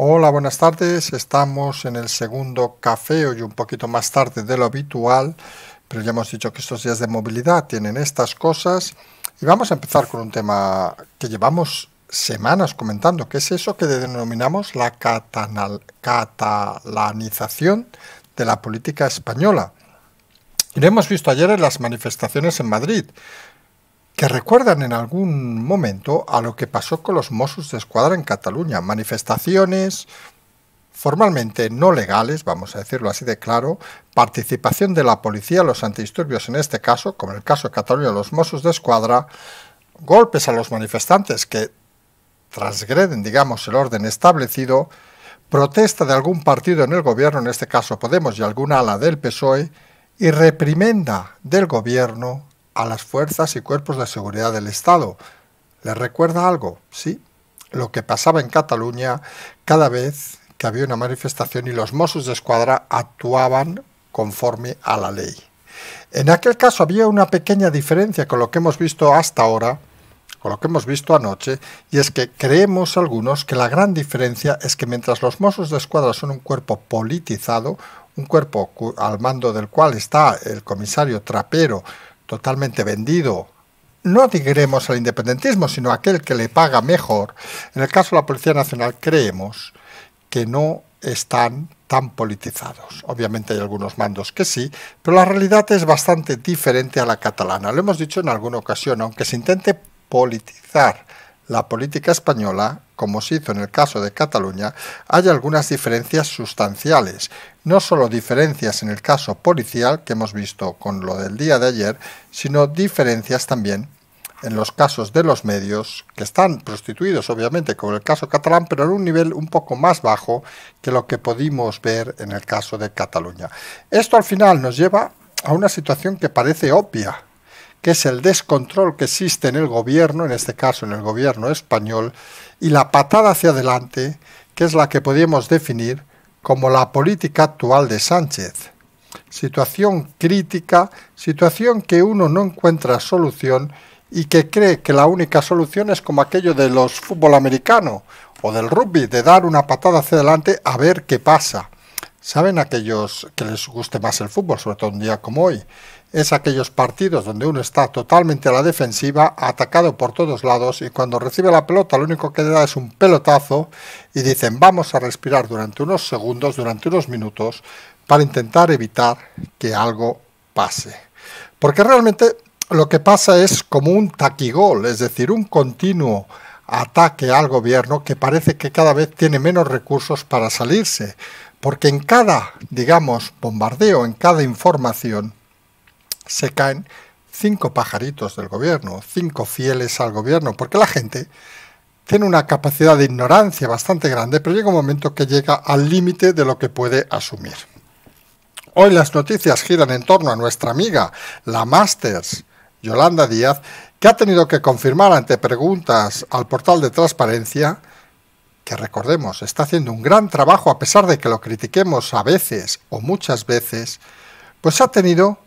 Hola, buenas tardes. Estamos en el segundo café, hoy un poquito más tarde de lo habitual, pero ya hemos dicho que estos días de movilidad tienen estas cosas. Y vamos a empezar con un tema que llevamos semanas comentando, que es eso que denominamos la catalanización de la política española. Y lo hemos visto ayer en las manifestaciones en Madrid, que recuerdan en algún momento a lo que pasó con los Mossos de Escuadra en Cataluña, manifestaciones formalmente no legales, vamos a decirlo así de claro, participación de la policía, los antidisturbios en este caso, como en el caso de Cataluña, los Mossos de Escuadra, golpes a los manifestantes que transgreden, digamos, el orden establecido, protesta de algún partido en el gobierno, en este caso Podemos y alguna ala del PSOE, y reprimenda del gobierno a las fuerzas y cuerpos de seguridad del Estado. ¿Les recuerda algo? Sí, lo que pasaba en Cataluña cada vez que había una manifestación y los Mossos de Escuadra actuaban conforme a la ley. En aquel caso había una pequeña diferencia con lo que hemos visto hasta ahora, con lo que hemos visto anoche, y es que creemos algunos que la gran diferencia es que mientras los Mossos de Escuadra son un cuerpo politizado, un cuerpo al mando del cual está el comisario Trapero, totalmente vendido no digremos al independentismo, sino aquel que le paga mejor, en el caso de la Policía Nacional creemos que no están tan politizados. Obviamente hay algunos mandos que sí, pero la realidad es bastante diferente a la catalana. Lo hemos dicho en alguna ocasión, aunque se intente politizar la política española, como se hizo en el caso de Cataluña, hay algunas diferencias sustanciales, no solo diferencias en el caso policial que hemos visto con lo del día de ayer, sino diferencias también en los casos de los medios, que están prostituidos obviamente con el caso catalán, pero en un nivel un poco más bajo que lo que pudimos ver en el caso de Cataluña. Esto al final nos lleva a una situación que parece obvia, que es el descontrol que existe en el gobierno, en este caso en el gobierno español, y la patada hacia adelante, que es la que podemos definir como la política actual de Sánchez. Situación crítica, situación que uno no encuentra solución y que cree que la única solución es como aquello de los fútbol americano o del rugby, de dar una patada hacia adelante a ver qué pasa saben aquellos que les guste más el fútbol, sobre todo un día como hoy. Es aquellos partidos donde uno está totalmente a la defensiva, atacado por todos lados y cuando recibe la pelota lo único que le da es un pelotazo y dicen vamos a respirar durante unos segundos, durante unos minutos, para intentar evitar que algo pase. Porque realmente lo que pasa es como un taquigol, es decir, un continuo ataque al gobierno que parece que cada vez tiene menos recursos para salirse porque en cada, digamos, bombardeo, en cada información, se caen cinco pajaritos del gobierno, cinco fieles al gobierno, porque la gente tiene una capacidad de ignorancia bastante grande, pero llega un momento que llega al límite de lo que puede asumir. Hoy las noticias giran en torno a nuestra amiga, la Masters, Yolanda Díaz, que ha tenido que confirmar ante preguntas al portal de transparencia que recordemos, está haciendo un gran trabajo a pesar de que lo critiquemos a veces o muchas veces, pues ha tenido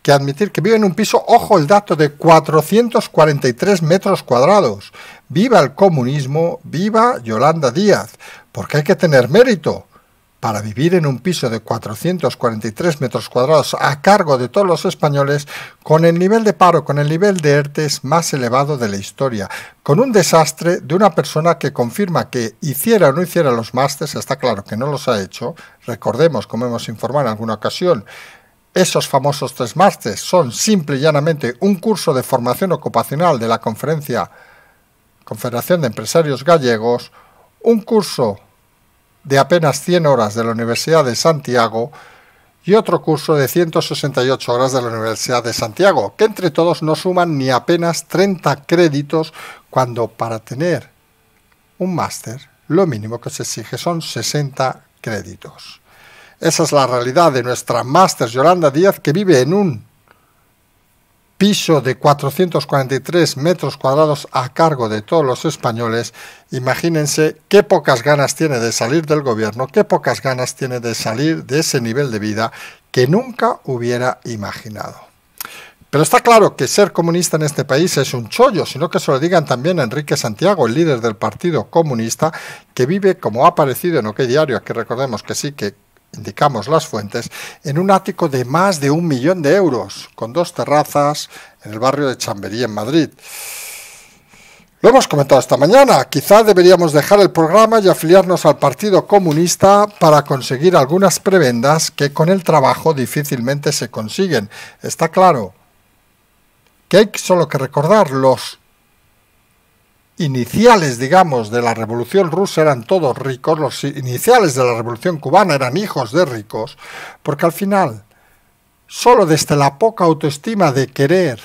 que admitir que vive en un piso, ojo el dato, de 443 metros cuadrados. Viva el comunismo, viva Yolanda Díaz, porque hay que tener mérito para vivir en un piso de 443 metros cuadrados a cargo de todos los españoles, con el nivel de paro, con el nivel de ERTES más elevado de la historia, con un desastre de una persona que confirma que hiciera o no hiciera los másteres, está claro que no los ha hecho, recordemos, como hemos informado en alguna ocasión, esos famosos tres másteres son simple y llanamente un curso de formación ocupacional de la conferencia Confederación de Empresarios Gallegos, un curso de apenas 100 horas de la Universidad de Santiago y otro curso de 168 horas de la Universidad de Santiago, que entre todos no suman ni apenas 30 créditos cuando para tener un máster lo mínimo que se exige son 60 créditos. Esa es la realidad de nuestra máster Yolanda Díaz que vive en un piso de 443 metros cuadrados a cargo de todos los españoles, imagínense qué pocas ganas tiene de salir del gobierno, qué pocas ganas tiene de salir de ese nivel de vida que nunca hubiera imaginado. Pero está claro que ser comunista en este país es un chollo, sino que se lo digan también a Enrique Santiago, el líder del Partido Comunista, que vive como ha aparecido en OK Diario, aquí recordemos que sí, que indicamos las fuentes, en un ático de más de un millón de euros, con dos terrazas en el barrio de Chamberí, en Madrid. Lo hemos comentado esta mañana, quizá deberíamos dejar el programa y afiliarnos al Partido Comunista para conseguir algunas prebendas que con el trabajo difícilmente se consiguen. Está claro que hay solo que recordar los iniciales, digamos, de la Revolución Rusa eran todos ricos, los iniciales de la Revolución Cubana eran hijos de ricos, porque al final, solo desde la poca autoestima de querer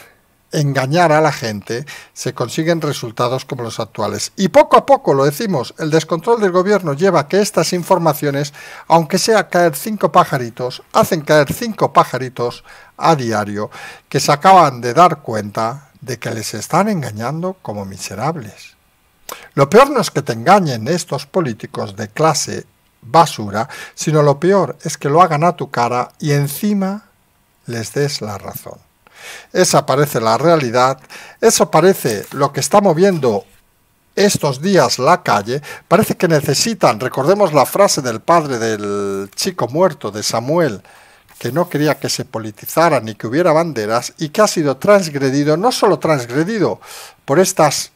engañar a la gente, se consiguen resultados como los actuales. Y poco a poco, lo decimos, el descontrol del gobierno lleva a que estas informaciones, aunque sea caer cinco pajaritos, hacen caer cinco pajaritos a diario, que se acaban de dar cuenta de que les están engañando como miserables. Lo peor no es que te engañen estos políticos de clase basura, sino lo peor es que lo hagan a tu cara y encima les des la razón. Esa parece la realidad, eso parece lo que está moviendo estos días la calle, parece que necesitan, recordemos la frase del padre del chico muerto de Samuel, que no quería que se politizara ni que hubiera banderas y que ha sido transgredido, no solo transgredido por estas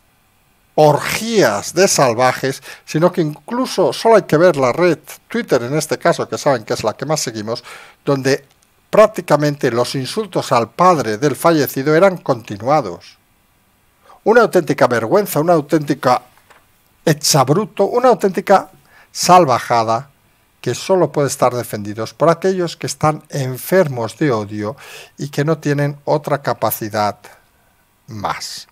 orgías de salvajes, sino que incluso solo hay que ver la red Twitter en este caso, que saben que es la que más seguimos, donde prácticamente los insultos al padre del fallecido eran continuados. Una auténtica vergüenza, una auténtica hecha bruto, una auténtica salvajada que solo puede estar defendidos por aquellos que están enfermos de odio y que no tienen otra capacidad más.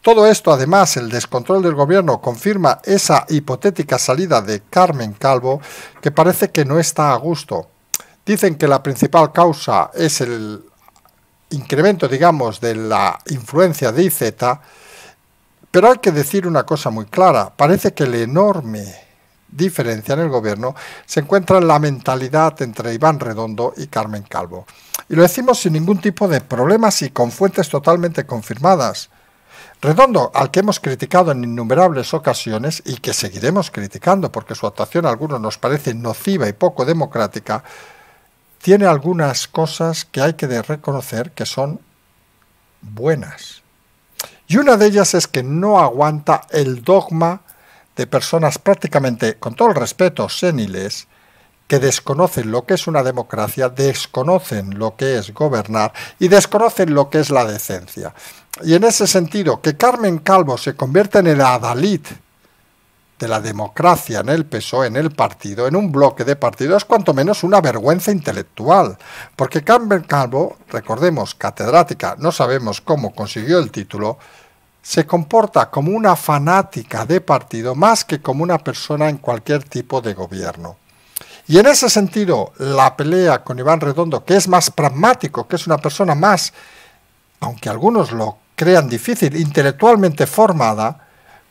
Todo esto, además, el descontrol del gobierno confirma esa hipotética salida de Carmen Calvo que parece que no está a gusto. Dicen que la principal causa es el incremento, digamos, de la influencia de IZ, pero hay que decir una cosa muy clara, parece que el enorme diferencia en el gobierno se encuentra en la mentalidad entre Iván Redondo y Carmen Calvo. Y lo decimos sin ningún tipo de problemas y con fuentes totalmente confirmadas. Redondo, al que hemos criticado en innumerables ocasiones y que seguiremos criticando porque su actuación a algunos nos parece nociva y poco democrática, tiene algunas cosas que hay que reconocer que son buenas. Y una de ellas es que no aguanta el dogma de personas prácticamente, con todo el respeto, séniles, que desconocen lo que es una democracia, desconocen lo que es gobernar y desconocen lo que es la decencia. Y en ese sentido, que Carmen Calvo se convierta en el adalid de la democracia en el PSOE, en el partido, en un bloque de partido, es cuanto menos una vergüenza intelectual. Porque Carmen Calvo, recordemos, catedrática, no sabemos cómo consiguió el título, se comporta como una fanática de partido más que como una persona en cualquier tipo de gobierno. Y en ese sentido, la pelea con Iván Redondo, que es más pragmático, que es una persona más, aunque algunos lo crean difícil, intelectualmente formada,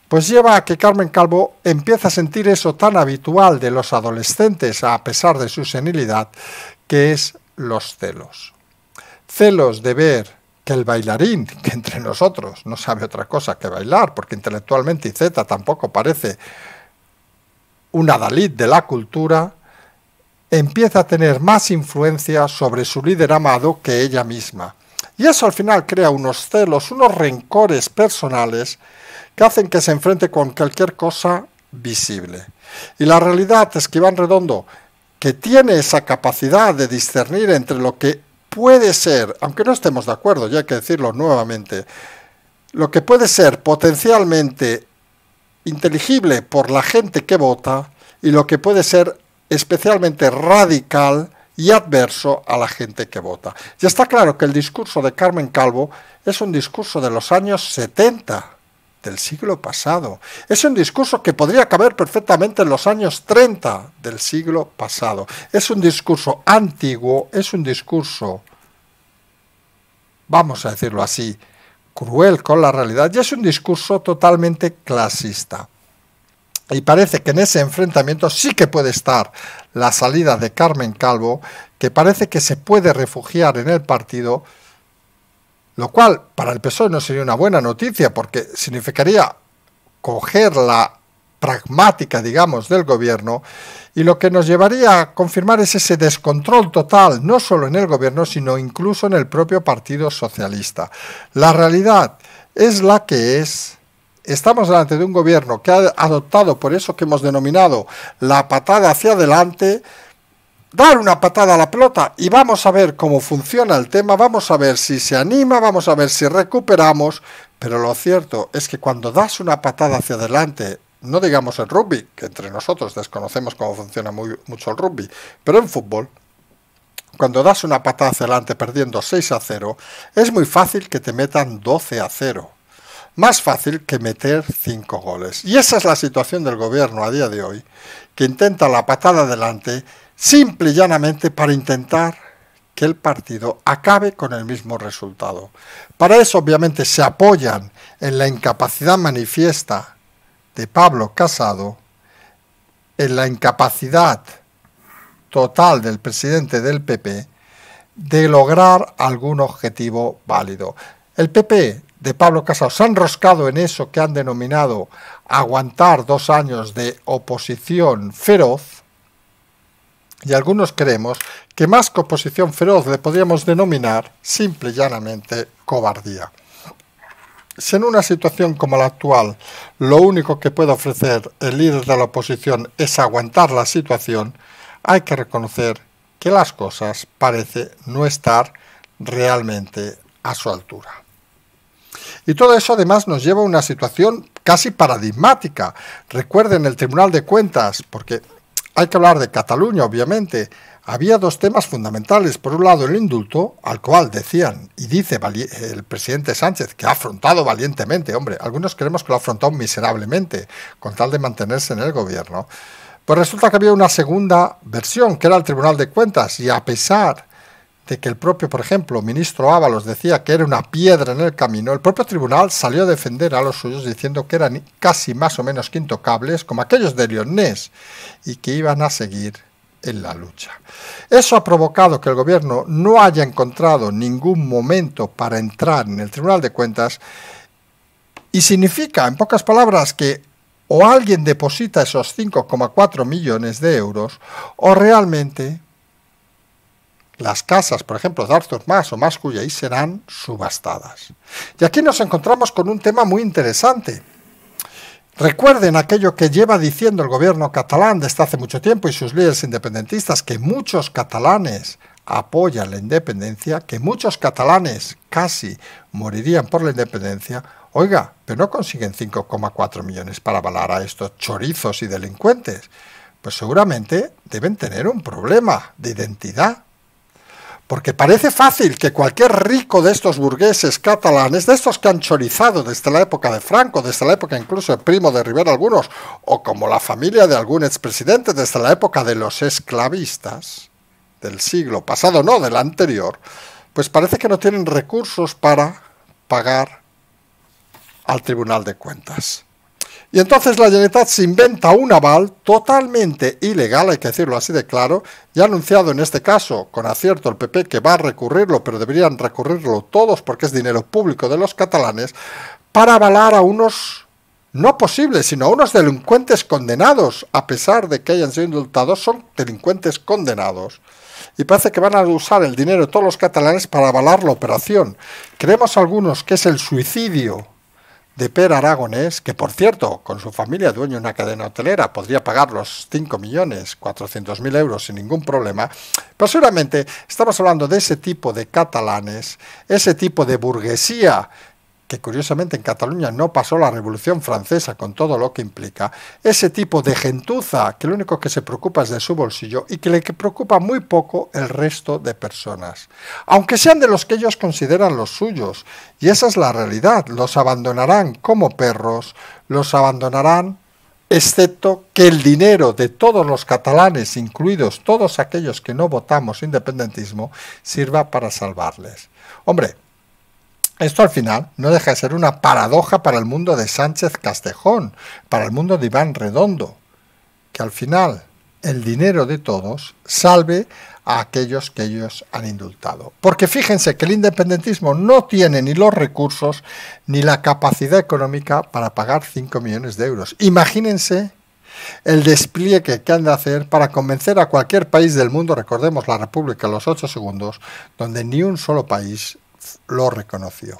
pues lleva a que Carmen Calvo empiece a sentir eso tan habitual de los adolescentes, a pesar de su senilidad, que es los celos. Celos de ver que el bailarín, que entre nosotros no sabe otra cosa que bailar, porque intelectualmente Z tampoco parece una Dalit de la cultura, empieza a tener más influencia sobre su líder amado que ella misma. Y eso al final crea unos celos, unos rencores personales que hacen que se enfrente con cualquier cosa visible. Y la realidad es que Iván Redondo, que tiene esa capacidad de discernir entre lo que puede ser, aunque no estemos de acuerdo, ya hay que decirlo nuevamente, lo que puede ser potencialmente inteligible por la gente que vota y lo que puede ser especialmente radical y adverso a la gente que vota. Ya está claro que el discurso de Carmen Calvo es un discurso de los años 70 del siglo pasado. Es un discurso que podría caber perfectamente en los años 30 del siglo pasado. Es un discurso antiguo, es un discurso, vamos a decirlo así, cruel con la realidad y es un discurso totalmente clasista. Y parece que en ese enfrentamiento sí que puede estar la salida de Carmen Calvo, que parece que se puede refugiar en el partido lo cual para el PSOE no sería una buena noticia porque significaría coger la pragmática, digamos, del gobierno y lo que nos llevaría a confirmar es ese descontrol total, no solo en el gobierno, sino incluso en el propio Partido Socialista. La realidad es la que es. Estamos delante de un gobierno que ha adoptado, por eso que hemos denominado la patada hacia adelante, dar una patada a la pelota y vamos a ver cómo funciona el tema, vamos a ver si se anima, vamos a ver si recuperamos, pero lo cierto es que cuando das una patada hacia adelante, no digamos en rugby, que entre nosotros desconocemos cómo funciona mucho el rugby, pero en fútbol, cuando das una patada hacia adelante perdiendo 6 a 0, es muy fácil que te metan 12 a 0 más fácil que meter cinco goles. Y esa es la situación del gobierno a día de hoy, que intenta la patada adelante simple y llanamente para intentar que el partido acabe con el mismo resultado. Para eso obviamente se apoyan en la incapacidad manifiesta de Pablo Casado, en la incapacidad total del presidente del PP de lograr algún objetivo válido. El PP de Pablo Casado se han enroscado en eso que han denominado aguantar dos años de oposición feroz y algunos creemos que más que oposición feroz le podríamos denominar simple y llanamente cobardía. Si en una situación como la actual lo único que puede ofrecer el líder de la oposición es aguantar la situación, hay que reconocer que las cosas parece no estar realmente a su altura. Y todo eso además nos lleva a una situación casi paradigmática. Recuerden el Tribunal de Cuentas, porque hay que hablar de Cataluña, obviamente. Había dos temas fundamentales. Por un lado, el indulto, al cual decían y dice el presidente Sánchez que ha afrontado valientemente. Hombre, algunos creemos que lo ha afrontado miserablemente, con tal de mantenerse en el gobierno. Pues resulta que había una segunda versión, que era el Tribunal de Cuentas, y a pesar de que el propio, por ejemplo, ministro Ábalos decía que era una piedra en el camino, el propio tribunal salió a defender a los suyos diciendo que eran casi más o menos quintocables, intocables, como aquellos de Lyonés, y que iban a seguir en la lucha. Eso ha provocado que el gobierno no haya encontrado ningún momento para entrar en el Tribunal de Cuentas y significa, en pocas palabras, que o alguien deposita esos 5,4 millones de euros o realmente las casas, por ejemplo, de Arthur Mas o Mas y serán subastadas. Y aquí nos encontramos con un tema muy interesante. Recuerden aquello que lleva diciendo el gobierno catalán desde hace mucho tiempo y sus líderes independentistas, que muchos catalanes apoyan la independencia, que muchos catalanes casi morirían por la independencia, oiga, pero no consiguen 5,4 millones para avalar a estos chorizos y delincuentes. Pues seguramente deben tener un problema de identidad porque parece fácil que cualquier rico de estos burgueses catalanes, de estos que han chorizado desde la época de Franco, desde la época incluso de Primo de Rivera algunos, o como la familia de algún expresidente desde la época de los esclavistas, del siglo pasado, no, del anterior, pues parece que no tienen recursos para pagar al Tribunal de Cuentas. Y entonces la Generalitat se inventa un aval totalmente ilegal, hay que decirlo así de claro, y ha anunciado en este caso, con acierto el PP, que va a recurrirlo, pero deberían recurrirlo todos porque es dinero público de los catalanes, para avalar a unos no posibles, sino a unos delincuentes condenados, a pesar de que hayan sido indultados, son delincuentes condenados y parece que van a usar el dinero de todos los catalanes para avalar la operación. Creemos algunos que es el suicidio de Per Aragonés, que por cierto, con su familia dueño de una cadena hotelera, podría pagar los 5.400.000 euros sin ningún problema, pero seguramente estamos hablando de ese tipo de catalanes, ese tipo de burguesía que curiosamente en Cataluña no pasó la Revolución Francesa con todo lo que implica, ese tipo de gentuza que lo único que se preocupa es de su bolsillo y que le preocupa muy poco el resto de personas, aunque sean de los que ellos consideran los suyos, y esa es la realidad, los abandonarán como perros, los abandonarán excepto que el dinero de todos los catalanes, incluidos todos aquellos que no votamos independentismo, sirva para salvarles. Hombre, esto al final no deja de ser una paradoja para el mundo de Sánchez Castejón, para el mundo de Iván Redondo, que al final el dinero de todos salve a aquellos que ellos han indultado. Porque fíjense que el independentismo no tiene ni los recursos ni la capacidad económica para pagar 5 millones de euros. Imagínense el despliegue que han de hacer para convencer a cualquier país del mundo, recordemos la República los 8 segundos, donde ni un solo país lo reconoció.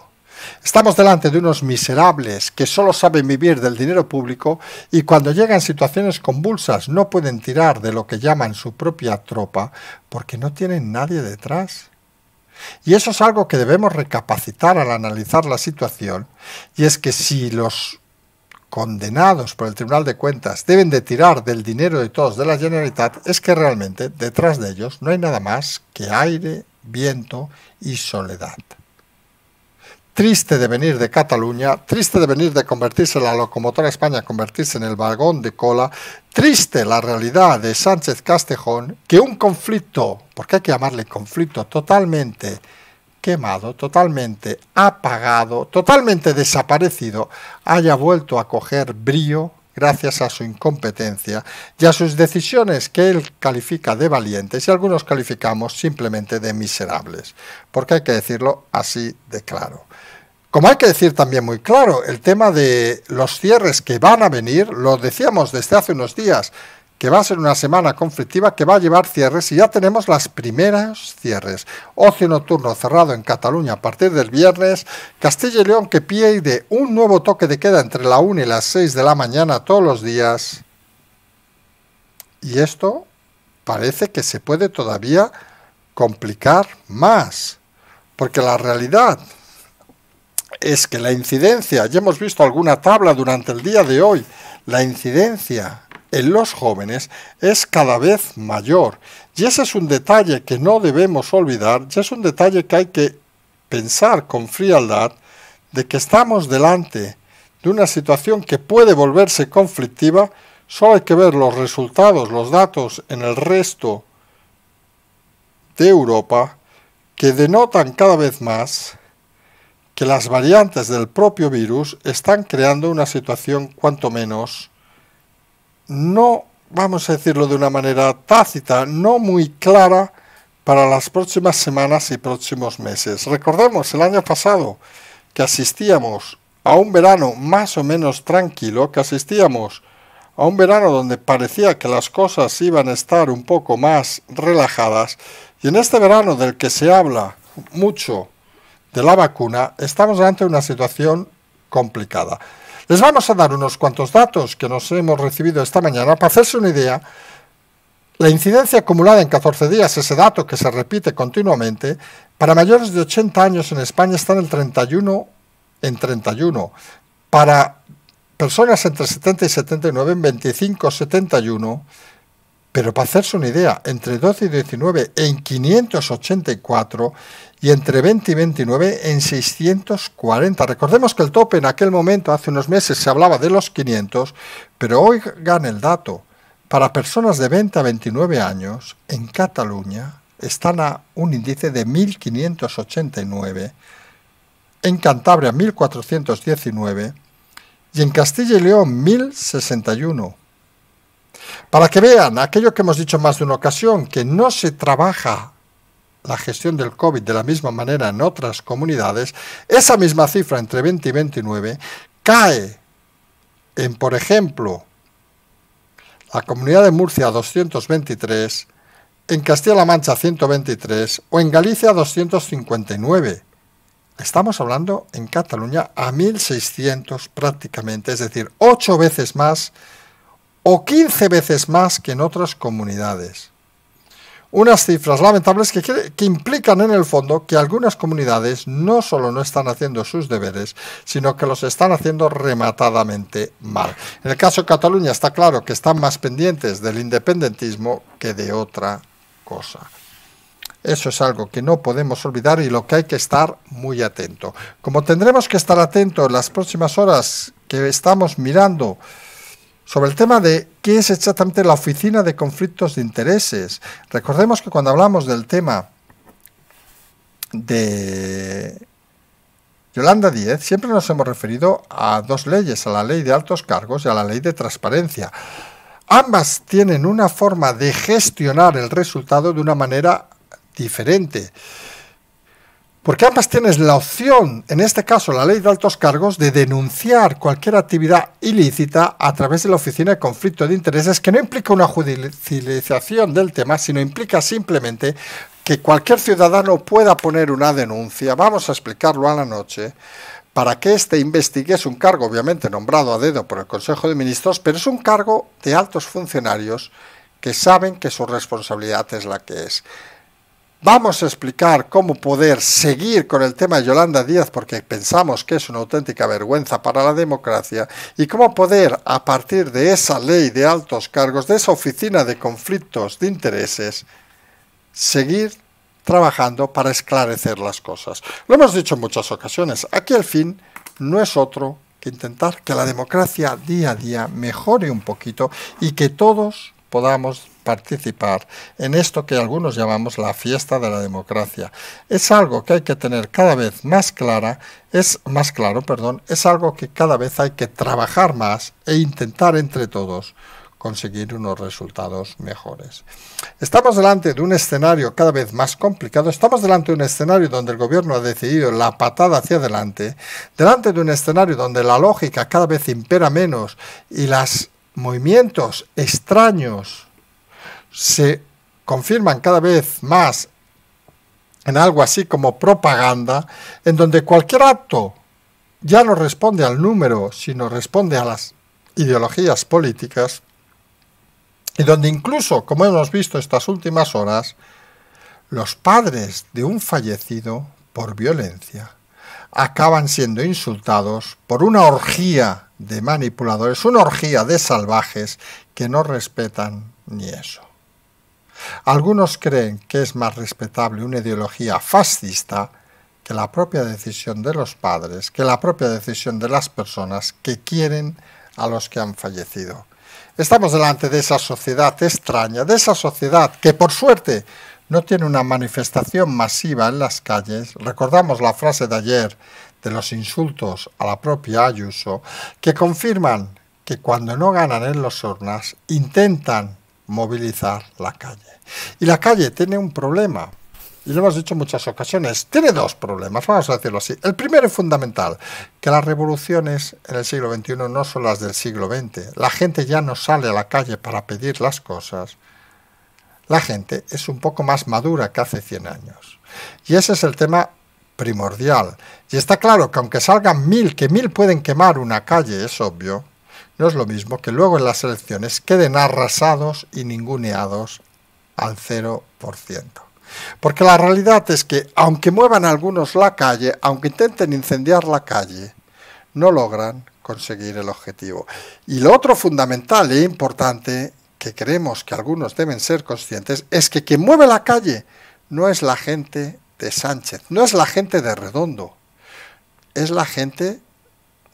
Estamos delante de unos miserables que solo saben vivir del dinero público y cuando llegan situaciones convulsas no pueden tirar de lo que llaman su propia tropa porque no tienen nadie detrás. Y eso es algo que debemos recapacitar al analizar la situación, y es que si los condenados por el Tribunal de Cuentas deben de tirar del dinero de todos de la generalidad es que realmente detrás de ellos no hay nada más que aire viento y soledad. Triste de venir de Cataluña, triste de venir de convertirse en la locomotora España, convertirse en el vagón de cola, triste la realidad de Sánchez Castejón, que un conflicto, porque hay que llamarle conflicto, totalmente quemado, totalmente apagado, totalmente desaparecido, haya vuelto a coger brío gracias a su incompetencia y a sus decisiones que él califica de valientes y algunos calificamos simplemente de miserables, porque hay que decirlo así de claro. Como hay que decir también muy claro, el tema de los cierres que van a venir, lo decíamos desde hace unos días, que va a ser una semana conflictiva que va a llevar cierres y ya tenemos las primeras cierres. Ocio nocturno cerrado en Cataluña a partir del viernes, Castilla y León que pide un nuevo toque de queda entre la 1 y las 6 de la mañana todos los días. Y esto parece que se puede todavía complicar más, porque la realidad es que la incidencia, ya hemos visto alguna tabla durante el día de hoy, la incidencia en los jóvenes es cada vez mayor. Y ese es un detalle que no debemos olvidar, y es un detalle que hay que pensar con frialdad de que estamos delante de una situación que puede volverse conflictiva, solo hay que ver los resultados, los datos en el resto de Europa que denotan cada vez más que las variantes del propio virus están creando una situación cuanto menos no, vamos a decirlo de una manera tácita, no muy clara para las próximas semanas y próximos meses. Recordemos el año pasado que asistíamos a un verano más o menos tranquilo, que asistíamos a un verano donde parecía que las cosas iban a estar un poco más relajadas, y en este verano del que se habla mucho de la vacuna, estamos ante una situación complicada. Les vamos a dar unos cuantos datos que nos hemos recibido esta mañana para hacerse una idea. La incidencia acumulada en 14 días, ese dato que se repite continuamente, para mayores de 80 años en España está en el 31 en 31. Para personas entre 70 y 79 en 25 71. Pero para hacerse una idea, entre 12 y 19 en 584 y entre 20 y 29 en 640. Recordemos que el tope en aquel momento, hace unos meses, se hablaba de los 500, pero hoy el dato. Para personas de 20 a 29 años, en Cataluña están a un índice de 1589, en Cantabria 1419 y en Castilla y León 1061. Para que vean aquello que hemos dicho más de una ocasión, que no se trabaja la gestión del COVID de la misma manera en otras comunidades, esa misma cifra entre 20 y 29 cae en, por ejemplo, la comunidad de Murcia 223, en Castilla-La Mancha 123 o en Galicia 259. Estamos hablando en Cataluña a 1.600 prácticamente, es decir, 8 veces más o 15 veces más que en otras comunidades. Unas cifras lamentables que, implican en el fondo que algunas comunidades no solo no están haciendo sus deberes, sino que los están haciendo rematadamente mal. En el caso de Cataluña está claro que están más pendientes del independentismo que de otra cosa. Eso es algo que no podemos olvidar y lo que hay que estar muy atento. Como tendremos que estar atentos en las próximas horas que estamos mirando sobre el tema de qué es exactamente la Oficina de Conflictos de Intereses. Recordemos que cuando hablamos del tema de Yolanda Díez, siempre nos hemos referido a dos leyes, a la ley de altos cargos y a la ley de transparencia. Ambas tienen una forma de gestionar el resultado de una manera diferente. Porque ambas tienes la opción, en este caso la ley de altos cargos, de denunciar cualquier actividad ilícita a través de la Oficina de Conflicto de Intereses, que no implica una judicialización del tema, sino implica simplemente que cualquier ciudadano pueda poner una denuncia, vamos a explicarlo a la noche, para que éste investigue. Es un cargo, obviamente, nombrado a dedo por el Consejo de Ministros, pero es un cargo de altos funcionarios que saben que su responsabilidad es la que es. Vamos a explicar cómo poder seguir con el tema de Yolanda Díaz porque pensamos que es una auténtica vergüenza para la democracia y cómo poder, a partir de esa ley de altos cargos, de esa oficina de conflictos de intereses, seguir trabajando para esclarecer las cosas. Lo hemos dicho en muchas ocasiones, aquí el fin no es otro que intentar que la democracia día a día mejore un poquito y que todos podamos participar en esto que algunos llamamos la fiesta de la democracia. Es algo que hay que tener cada vez más clara, es más claro, perdón, es algo que cada vez hay que trabajar más e intentar entre todos conseguir unos resultados mejores. Estamos delante de un escenario cada vez más complicado, estamos delante de un escenario donde el gobierno ha decidido la patada hacia adelante, delante de un escenario donde la lógica cada vez impera menos y los movimientos extraños se confirman cada vez más en algo así como propaganda, en donde cualquier acto ya no responde al número, sino responde a las ideologías políticas, y donde incluso, como hemos visto estas últimas horas, los padres de un fallecido por violencia acaban siendo insultados por una orgía de manipuladores, una orgía de salvajes que no respetan ni eso. Algunos creen que es más respetable una ideología fascista que la propia decisión de los padres, que la propia decisión de las personas que quieren a los que han fallecido. Estamos delante de esa sociedad extraña, de esa sociedad que por suerte no tiene una manifestación masiva en las calles. Recordamos la frase de ayer de los insultos a la propia Ayuso, que confirman que cuando no ganan en los urnas, intentan movilizar la calle. Y la calle tiene un problema, y lo hemos dicho en muchas ocasiones, tiene dos problemas, vamos a decirlo así. El primero es fundamental, que las revoluciones en el siglo XXI no son las del siglo XX. La gente ya no sale a la calle para pedir las cosas. La gente es un poco más madura que hace 100 años. Y ese es el tema primordial. Y está claro que aunque salgan mil, que mil pueden quemar una calle, es obvio, no es lo mismo que luego en las elecciones queden arrasados y ninguneados al 0%. Porque la realidad es que, aunque muevan algunos la calle, aunque intenten incendiar la calle, no logran conseguir el objetivo. Y lo otro fundamental e importante que creemos que algunos deben ser conscientes es que quien mueve la calle no es la gente de Sánchez, no es la gente de Redondo, es la gente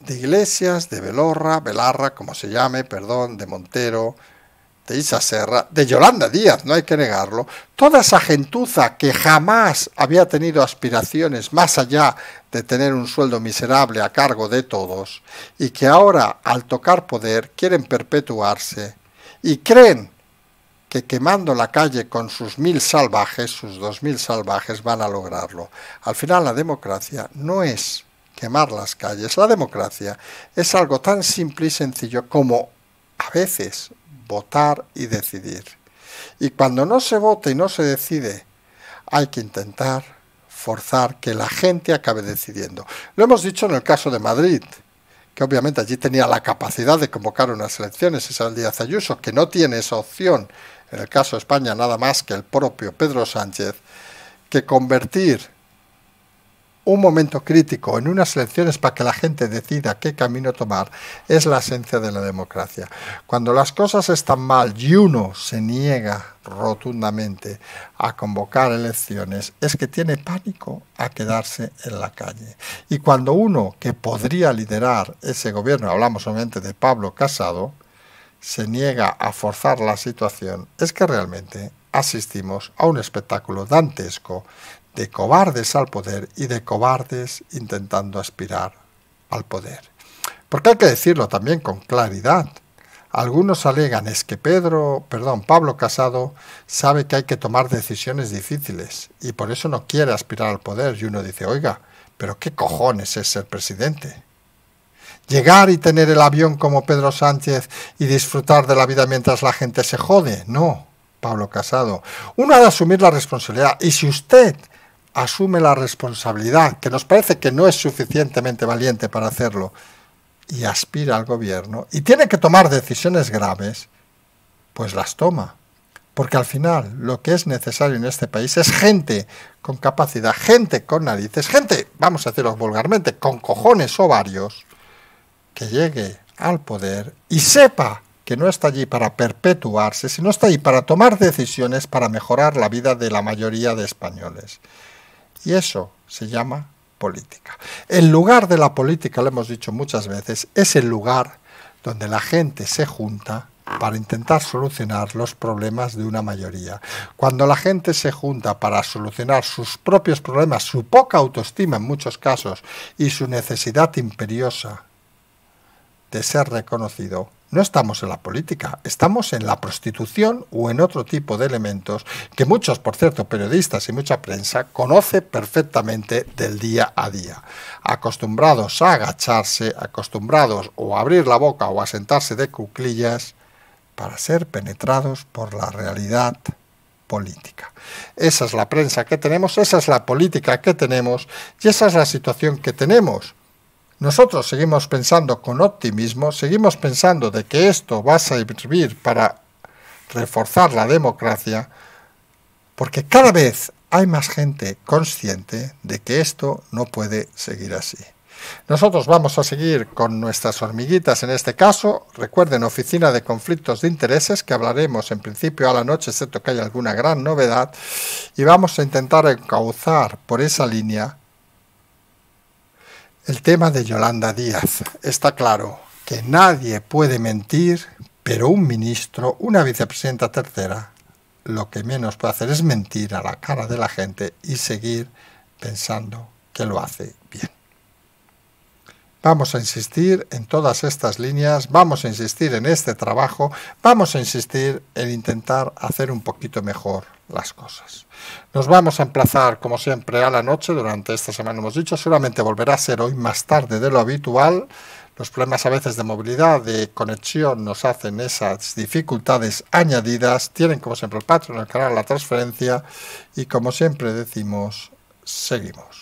de Iglesias, de Belorra, Belarra, como se llame, perdón, de Montero, de Isaserra Serra, de Yolanda Díaz, no hay que negarlo, toda esa gentuza que jamás había tenido aspiraciones más allá de tener un sueldo miserable a cargo de todos, y que ahora, al tocar poder, quieren perpetuarse y creen que quemando la calle con sus mil salvajes, sus dos mil salvajes, van a lograrlo. Al final la democracia no es quemar las calles. La democracia es algo tan simple y sencillo como a veces votar y decidir. Y cuando no se vota y no se decide, hay que intentar forzar que la gente acabe decidiendo. Lo hemos dicho en el caso de Madrid, que obviamente allí tenía la capacidad de convocar unas elecciones, el Díaz Ayuso, que no tiene esa opción, en el caso de España nada más que el propio Pedro Sánchez, que convertir un momento crítico en unas elecciones para que la gente decida qué camino tomar es la esencia de la democracia. Cuando las cosas están mal y uno se niega rotundamente a convocar elecciones es que tiene pánico a quedarse en la calle. Y cuando uno que podría liderar ese gobierno, hablamos obviamente de Pablo Casado, se niega a forzar la situación, es que realmente asistimos a un espectáculo dantesco de cobardes al poder y de cobardes intentando aspirar al poder. Porque hay que decirlo también con claridad. Algunos alegan es que Pedro, perdón, Pablo Casado sabe que hay que tomar decisiones difíciles y por eso no quiere aspirar al poder y uno dice, "Oiga, pero qué cojones es ser presidente." Llegar y tener el avión como Pedro Sánchez y disfrutar de la vida mientras la gente se jode, no. Pablo Casado. Uno ha de asumir la responsabilidad. Y si usted asume la responsabilidad, que nos parece que no es suficientemente valiente para hacerlo, y aspira al gobierno, y tiene que tomar decisiones graves, pues las toma. Porque al final lo que es necesario en este país es gente con capacidad, gente con narices, gente, vamos a decirlo vulgarmente, con cojones ovarios, que llegue al poder y sepa que no está allí para perpetuarse, sino está allí para tomar decisiones para mejorar la vida de la mayoría de españoles. Y eso se llama política. El lugar de la política, lo hemos dicho muchas veces, es el lugar donde la gente se junta para intentar solucionar los problemas de una mayoría. Cuando la gente se junta para solucionar sus propios problemas, su poca autoestima en muchos casos y su necesidad imperiosa de ser reconocido, no estamos en la política, estamos en la prostitución o en otro tipo de elementos que muchos, por cierto, periodistas y mucha prensa conoce perfectamente del día a día. Acostumbrados a agacharse, acostumbrados o a abrir la boca o a sentarse de cuclillas para ser penetrados por la realidad política. Esa es la prensa que tenemos, esa es la política que tenemos y esa es la situación que tenemos nosotros seguimos pensando con optimismo, seguimos pensando de que esto va a servir para reforzar la democracia, porque cada vez hay más gente consciente de que esto no puede seguir así. Nosotros vamos a seguir con nuestras hormiguitas en este caso. Recuerden, Oficina de Conflictos de Intereses, que hablaremos en principio a la noche, excepto que hay alguna gran novedad, y vamos a intentar encauzar por esa línea el tema de Yolanda Díaz. Está claro que nadie puede mentir, pero un ministro, una vicepresidenta tercera, lo que menos puede hacer es mentir a la cara de la gente y seguir pensando que lo hace Vamos a insistir en todas estas líneas, vamos a insistir en este trabajo, vamos a insistir en intentar hacer un poquito mejor las cosas. Nos vamos a emplazar, como siempre, a la noche durante esta semana, hemos dicho, solamente volverá a ser hoy más tarde de lo habitual. Los problemas a veces de movilidad, de conexión, nos hacen esas dificultades añadidas. Tienen, como siempre, el patrón, el canal, la transferencia y, como siempre decimos, seguimos.